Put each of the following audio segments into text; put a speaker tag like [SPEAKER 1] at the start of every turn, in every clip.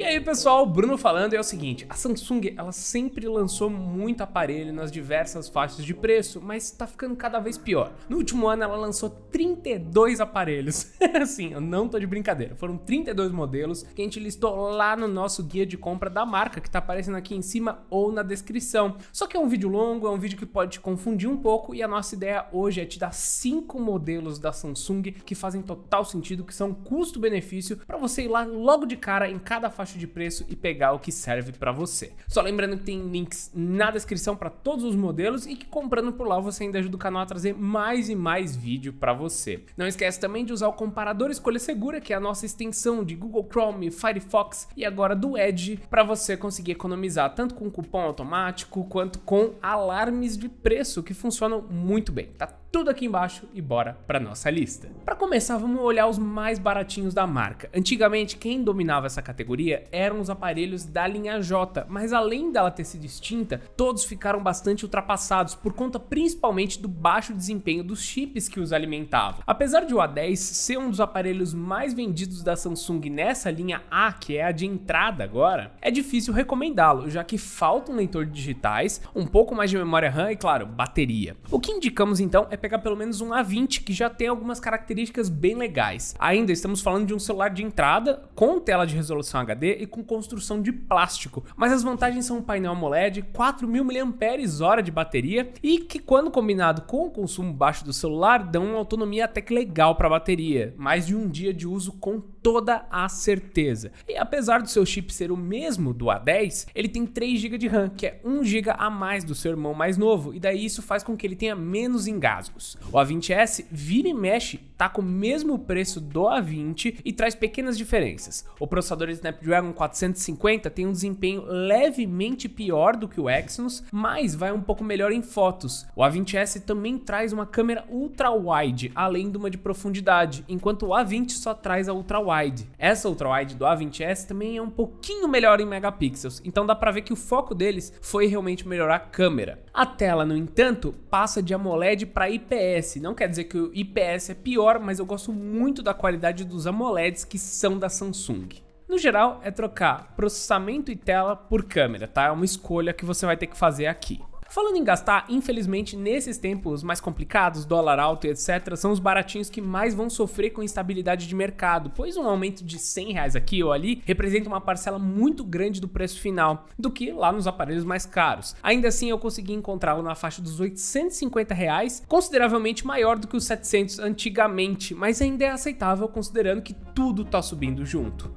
[SPEAKER 1] E aí pessoal, Bruno falando é o seguinte, a Samsung ela sempre lançou muito aparelho nas diversas faixas de preço, mas tá ficando cada vez pior. No último ano ela lançou 32 aparelhos, assim, eu não tô de brincadeira, foram 32 modelos que a gente listou lá no nosso guia de compra da marca, que tá aparecendo aqui em cima ou na descrição. Só que é um vídeo longo, é um vídeo que pode te confundir um pouco e a nossa ideia hoje é te dar 5 modelos da Samsung que fazem total sentido, que são custo-benefício para você ir lá logo de cara em cada faixa faixa de preço e pegar o que serve para você. Só lembrando que tem links na descrição para todos os modelos e que comprando por lá você ainda ajuda o canal a trazer mais e mais vídeo para você. Não esquece também de usar o comparador escolha segura, que é a nossa extensão de Google Chrome, Firefox e agora do Edge para você conseguir economizar tanto com cupom automático quanto com alarmes de preço que funcionam muito bem. Tá tudo aqui embaixo e bora para nossa lista. Para começar, vamos olhar os mais baratinhos da marca. Antigamente, quem dominava essa categoria eram os aparelhos da linha J, mas além dela ter sido extinta, todos ficaram bastante ultrapassados por conta principalmente do baixo desempenho dos chips que os alimentavam. Apesar de o A10 ser um dos aparelhos mais vendidos da Samsung nessa linha A, que é a de entrada agora, é difícil recomendá-lo, já que falta um leitor digitais, um pouco mais de memória RAM e, claro, bateria. O que indicamos então é é pegar pelo menos um A20 que já tem algumas características bem legais. Ainda estamos falando de um celular de entrada com tela de resolução HD e com construção de plástico, mas as vantagens são um painel AMOLED, 4.000 mAh de bateria e que quando combinado com o consumo baixo do celular dão uma autonomia até que legal para a bateria, mais de um dia de uso completo toda a certeza. E apesar do seu chip ser o mesmo do A10, ele tem 3 GB de RAM, que é 1 GB a mais do seu irmão mais novo, e daí isso faz com que ele tenha menos engasgos. O A20S vira e mexe, tá com o mesmo preço do A20 e traz pequenas diferenças. O processador Snapdragon 450 tem um desempenho levemente pior do que o Exynos, mas vai um pouco melhor em fotos. O A20S também traz uma câmera ultra-wide, além de uma de profundidade, enquanto o A20 só traz a ultra-wide. Essa ultrawide wide do A20S também é um pouquinho melhor em megapixels, então dá pra ver que o foco deles foi realmente melhorar a câmera. A tela, no entanto, passa de AMOLED para IPS, não quer dizer que o IPS é pior, mas eu gosto muito da qualidade dos AMOLEDs que são da Samsung. No geral, é trocar processamento e tela por câmera, tá? É uma escolha que você vai ter que fazer aqui. Falando em gastar, infelizmente, nesses tempos mais complicados, dólar alto e etc, são os baratinhos que mais vão sofrer com instabilidade de mercado, pois um aumento de 100 reais aqui ou ali representa uma parcela muito grande do preço final do que lá nos aparelhos mais caros. Ainda assim, eu consegui encontrá-lo na faixa dos 850 reais, consideravelmente maior do que os 700 antigamente, mas ainda é aceitável considerando que tudo está subindo junto.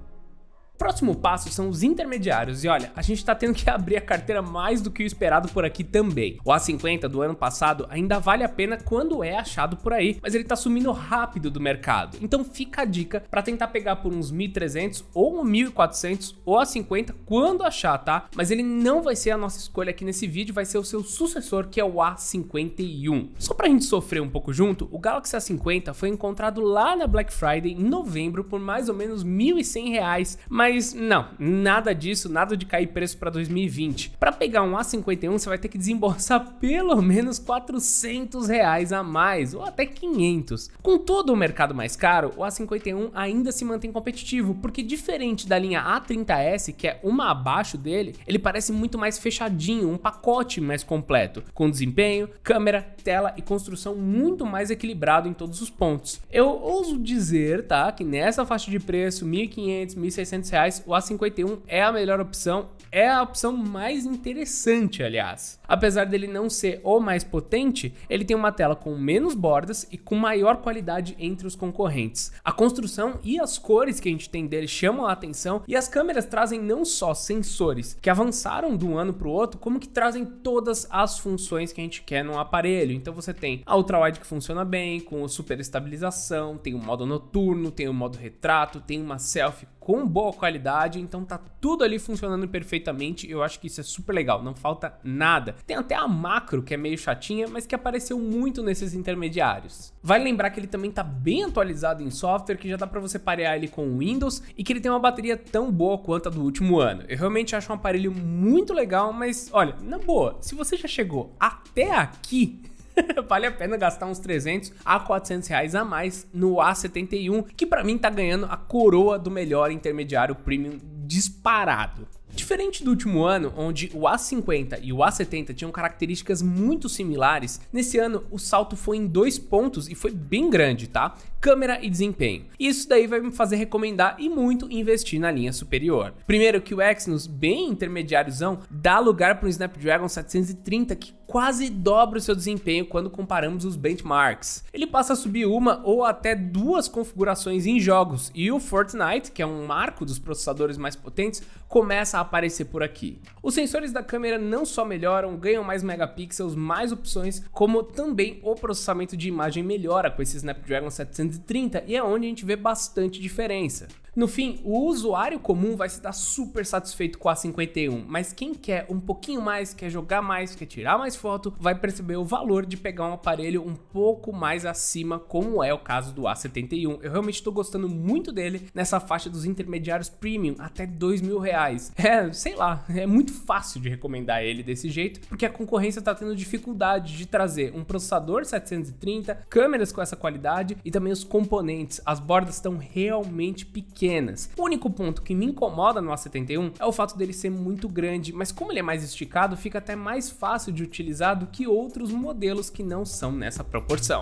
[SPEAKER 1] Próximo passo são os intermediários e olha, a gente está tendo que abrir a carteira mais do que o esperado por aqui também. O A50 do ano passado ainda vale a pena quando é achado por aí, mas ele está sumindo rápido do mercado. Então fica a dica para tentar pegar por uns 1.300 ou 1.400 ou A50 quando achar, tá? Mas ele não vai ser a nossa escolha aqui nesse vídeo, vai ser o seu sucessor que é o A51. Só para a gente sofrer um pouco junto, o Galaxy A50 foi encontrado lá na Black Friday em novembro por mais ou menos R$ 1.100, mas mas não, nada disso, nada de cair preço para 2020. Para pegar um A51, você vai ter que desembolsar pelo menos 400 reais a mais, ou até 500. Com todo o mercado mais caro, o A51 ainda se mantém competitivo, porque diferente da linha A30S, que é uma abaixo dele, ele parece muito mais fechadinho, um pacote mais completo, com desempenho, câmera, tela e construção muito mais equilibrado em todos os pontos. Eu ouso dizer, tá, que nessa faixa de preço, 1.500, 1.600 reais, o A51 é a melhor opção é a opção mais interessante, aliás. Apesar dele não ser o mais potente, ele tem uma tela com menos bordas e com maior qualidade entre os concorrentes. A construção e as cores que a gente tem dele chamam a atenção e as câmeras trazem não só sensores que avançaram de um ano para o outro, como que trazem todas as funções que a gente quer num aparelho. Então você tem a ultrawide que funciona bem, com super estabilização, tem o modo noturno, tem o modo retrato, tem uma selfie com boa qualidade, então tá tudo ali funcionando perfeitamente. Eu acho que isso é super legal, não falta nada. Tem até a macro que é meio chatinha, mas que apareceu muito nesses intermediários. Vale lembrar que ele também tá bem atualizado em software, que já dá para você parear ele com o Windows e que ele tem uma bateria tão boa quanto a do último ano. Eu realmente acho um aparelho muito legal, mas olha, na boa, se você já chegou até aqui, vale a pena gastar uns 300 a 400 reais a mais no A71, que para mim tá ganhando a coroa do melhor intermediário premium disparado. Diferente do último ano, onde o A50 e o A70 tinham características muito similares, nesse ano o salto foi em dois pontos e foi bem grande, tá? Câmera e desempenho. Isso daí vai me fazer recomendar e muito investir na linha superior. Primeiro que o Exynos, bem intermediáriozão, dá lugar para um Snapdragon 730 que quase dobra o seu desempenho quando comparamos os benchmarks. Ele passa a subir uma ou até duas configurações em jogos, e o Fortnite, que é um marco dos processadores mais potentes, começa a aparecer por aqui. Os sensores da câmera não só melhoram, ganham mais megapixels, mais opções, como também o processamento de imagem melhora com esse Snapdragon 730 e é onde a gente vê bastante diferença. No fim, o usuário comum vai se dar super satisfeito com a 51, mas quem quer um pouquinho mais, quer jogar mais, quer tirar mais foto, vai perceber o valor de pegar um aparelho um pouco mais acima, como é o caso do A71. Eu realmente estou gostando muito dele nessa faixa dos intermediários premium, até dois mil reais. É, sei lá, é muito fácil de recomendar ele desse jeito, porque a concorrência está tendo dificuldade de trazer um processador 730, câmeras com essa qualidade e também os componentes. As bordas estão realmente pequenas pequenas. O único ponto que me incomoda no A71 é o fato dele ser muito grande, mas como ele é mais esticado, fica até mais fácil de utilizar do que outros modelos que não são nessa proporção.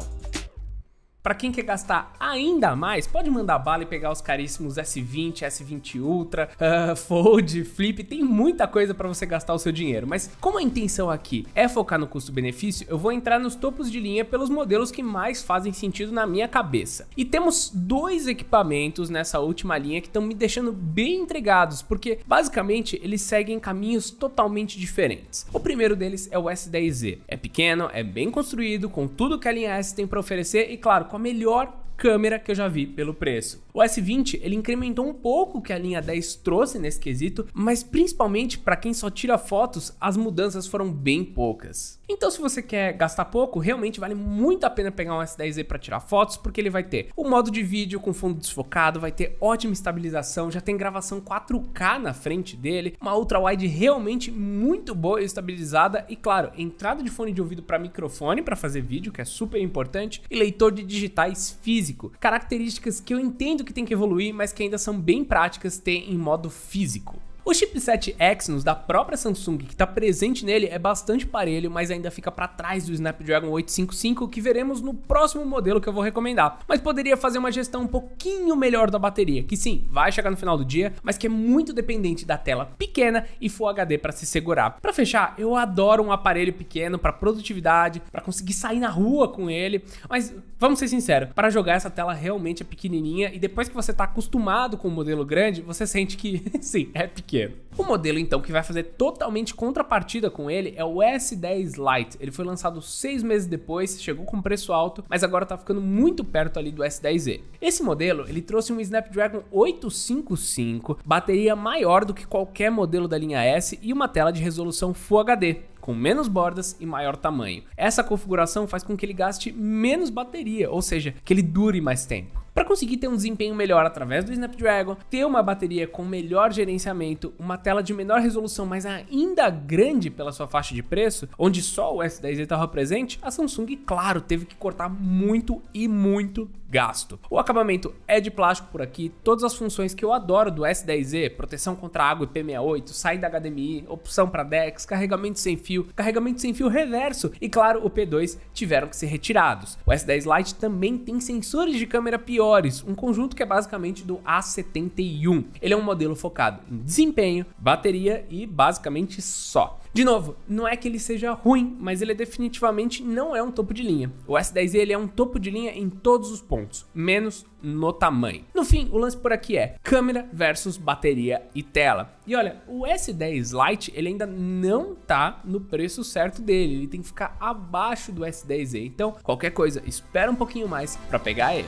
[SPEAKER 1] Para quem quer gastar ainda mais, pode mandar bala e pegar os caríssimos S20, S20 Ultra, uh, Fold, Flip, tem muita coisa para você gastar o seu dinheiro. Mas como a intenção aqui é focar no custo-benefício, eu vou entrar nos topos de linha pelos modelos que mais fazem sentido na minha cabeça. E temos dois equipamentos nessa última linha que estão me deixando bem intrigados, porque basicamente eles seguem caminhos totalmente diferentes. O primeiro deles é o S10Z. É pequeno, é bem construído, com tudo que a linha S tem para oferecer e claro, com a melhor câmera que eu já vi pelo preço. O S20 ele incrementou um pouco o que a linha 10 trouxe nesse quesito, mas principalmente para quem só tira fotos, as mudanças foram bem poucas. Então se você quer gastar pouco, realmente vale muito a pena pegar um S10e para tirar fotos, porque ele vai ter o modo de vídeo com fundo desfocado, vai ter ótima estabilização, já tem gravação 4K na frente dele, uma ultra wide realmente muito boa e estabilizada e claro, entrada de fone de ouvido para microfone para fazer vídeo, que é super importante, e leitor de digitais físico. Características que eu entendo que tem que evoluir, mas que ainda são bem práticas ter em modo físico. O chipset Exynos da própria Samsung que está presente nele é bastante parelho, mas ainda fica para trás do Snapdragon 855 que veremos no próximo modelo que eu vou recomendar. Mas poderia fazer uma gestão um pouquinho melhor da bateria, que sim, vai chegar no final do dia, mas que é muito dependente da tela pequena e Full HD para se segurar. Para fechar, eu adoro um aparelho pequeno para produtividade, para conseguir sair na rua com ele, mas vamos ser sinceros, para jogar essa tela realmente é pequenininha e depois que você está acostumado com o um modelo grande, você sente que sim, é pequeno pequeno. É? O modelo então que vai fazer totalmente contrapartida com ele é o S10 Lite. Ele foi lançado seis meses depois, chegou com preço alto, mas agora tá ficando muito perto ali do S10e. Esse modelo ele trouxe um Snapdragon 855, bateria maior do que qualquer modelo da linha S e uma tela de resolução Full HD com menos bordas e maior tamanho. Essa configuração faz com que ele gaste menos bateria, ou seja, que ele dure mais tempo para conseguir ter um desempenho melhor através do Snapdragon, ter uma bateria com melhor gerenciamento, uma tela de menor resolução, mas ainda grande pela sua faixa de preço, onde só o S10 estava presente, a Samsung, claro, teve que cortar muito e muito gasto. O acabamento é de plástico por aqui, todas as funções que eu adoro do S10e, proteção contra água IP68, saída HDMI, opção para DeX, carregamento sem fio, carregamento sem fio reverso e claro, o P2 tiveram que ser retirados. O S10 Lite também tem sensores de câmera pior um conjunto que é basicamente do A71. Ele é um modelo focado em desempenho, bateria e basicamente só. De novo, não é que ele seja ruim, mas ele é definitivamente não é um topo de linha. O S10 ele é um topo de linha em todos os pontos, menos no tamanho. No fim, o lance por aqui é câmera versus bateria e tela. E olha, o S10 Lite ele ainda não tá no preço certo dele, ele tem que ficar abaixo do S10e. Então, qualquer coisa, espera um pouquinho mais para pegar ele.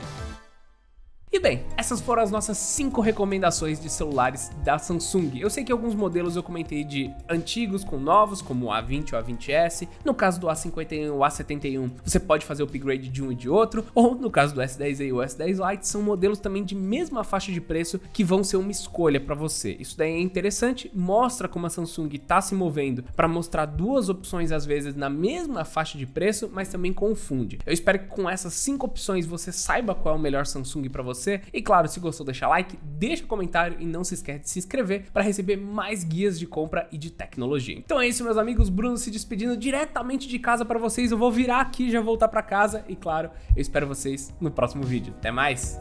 [SPEAKER 1] E bem, essas foram as nossas 5 recomendações de celulares da Samsung. Eu sei que alguns modelos eu comentei de antigos com novos, como o A20 ou A20S. No caso do A51 ou A71, você pode fazer o upgrade de um e de outro. Ou no caso do S10e e o S10 Lite, são modelos também de mesma faixa de preço que vão ser uma escolha para você. Isso daí é interessante, mostra como a Samsung está se movendo para mostrar duas opções às vezes na mesma faixa de preço, mas também confunde. Eu espero que com essas 5 opções você saiba qual é o melhor Samsung para você você. E claro, se gostou, deixa like, deixa comentário e não se esquece de se inscrever para receber mais guias de compra e de tecnologia. Então é isso, meus amigos. Bruno se despedindo diretamente de casa para vocês. Eu vou virar aqui, já voltar para casa e claro, eu espero vocês no próximo vídeo. Até mais.